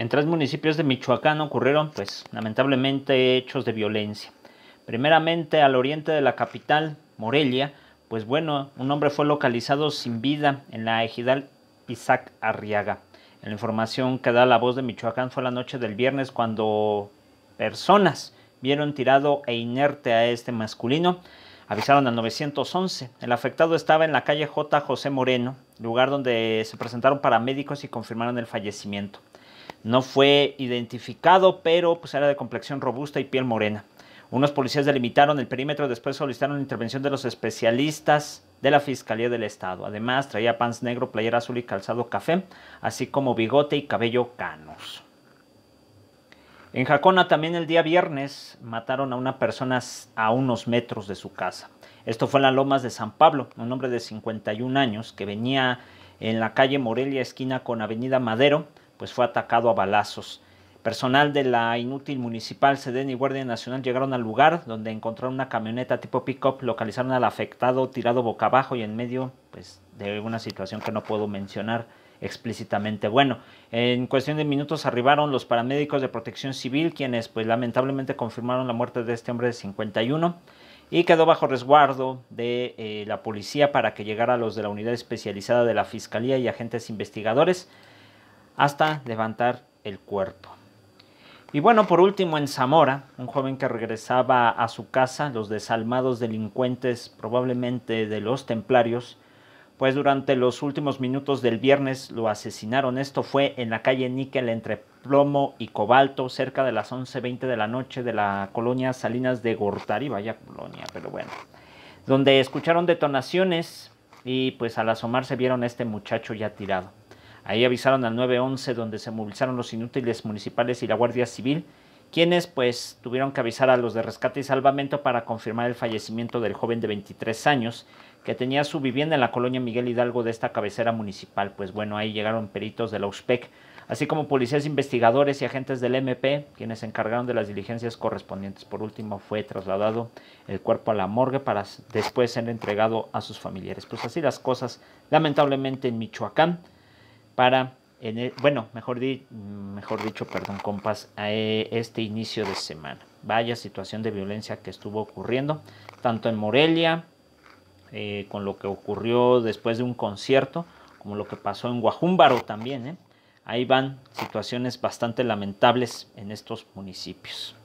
En tres municipios de Michoacán ocurrieron, pues, lamentablemente hechos de violencia. Primeramente al oriente de la capital, Morelia, pues bueno, un hombre fue localizado sin vida en la ejidal Isaac Arriaga. la información que da la voz de Michoacán fue la noche del viernes cuando personas vieron tirado e inerte a este masculino. Avisaron al 911. El afectado estaba en la calle J. José Moreno, lugar donde se presentaron paramédicos y confirmaron el fallecimiento. No fue identificado, pero pues era de complexión robusta y piel morena. Unos policías delimitaron el perímetro, después solicitaron la intervención de los especialistas de la Fiscalía del Estado. Además, traía pants negro, playera azul y calzado café, así como bigote y cabello canos. En Jacona también el día viernes mataron a una persona a unos metros de su casa. Esto fue en las Lomas de San Pablo, un hombre de 51 años que venía en la calle Morelia esquina con Avenida Madero pues fue atacado a balazos. Personal de la inútil municipal, SEDEN y Guardia Nacional llegaron al lugar donde encontraron una camioneta tipo pick-up, localizaron al afectado tirado boca abajo y en medio pues, de una situación que no puedo mencionar explícitamente. Bueno, en cuestión de minutos arribaron los paramédicos de protección civil, quienes pues lamentablemente confirmaron la muerte de este hombre de 51 y quedó bajo resguardo de eh, la policía para que llegara los de la unidad especializada de la fiscalía y agentes investigadores hasta levantar el cuerpo. Y bueno, por último, en Zamora, un joven que regresaba a su casa, los desalmados delincuentes, probablemente de los templarios, pues durante los últimos minutos del viernes lo asesinaron. Esto fue en la calle Níquel entre Plomo y Cobalto, cerca de las 11.20 de la noche de la colonia Salinas de Gortari, vaya colonia, pero bueno, donde escucharon detonaciones y pues al asomarse vieron a este muchacho ya tirado. Ahí avisaron al 911 donde se movilizaron los inútiles municipales y la Guardia Civil, quienes pues tuvieron que avisar a los de rescate y salvamento para confirmar el fallecimiento del joven de 23 años que tenía su vivienda en la colonia Miguel Hidalgo de esta cabecera municipal. Pues bueno, ahí llegaron peritos de la USPEC, así como policías investigadores y agentes del MP, quienes se encargaron de las diligencias correspondientes. Por último, fue trasladado el cuerpo a la morgue para después ser entregado a sus familiares. Pues así las cosas, lamentablemente en Michoacán para, e, bueno, mejor, mejor dicho, perdón, compas, a eh, este inicio de semana. Vaya situación de violencia que estuvo ocurriendo, tanto en Morelia, eh, con lo que ocurrió después de un concierto, como lo que pasó en Guajúmbaro también. ¿eh? Ahí van situaciones bastante lamentables en estos municipios.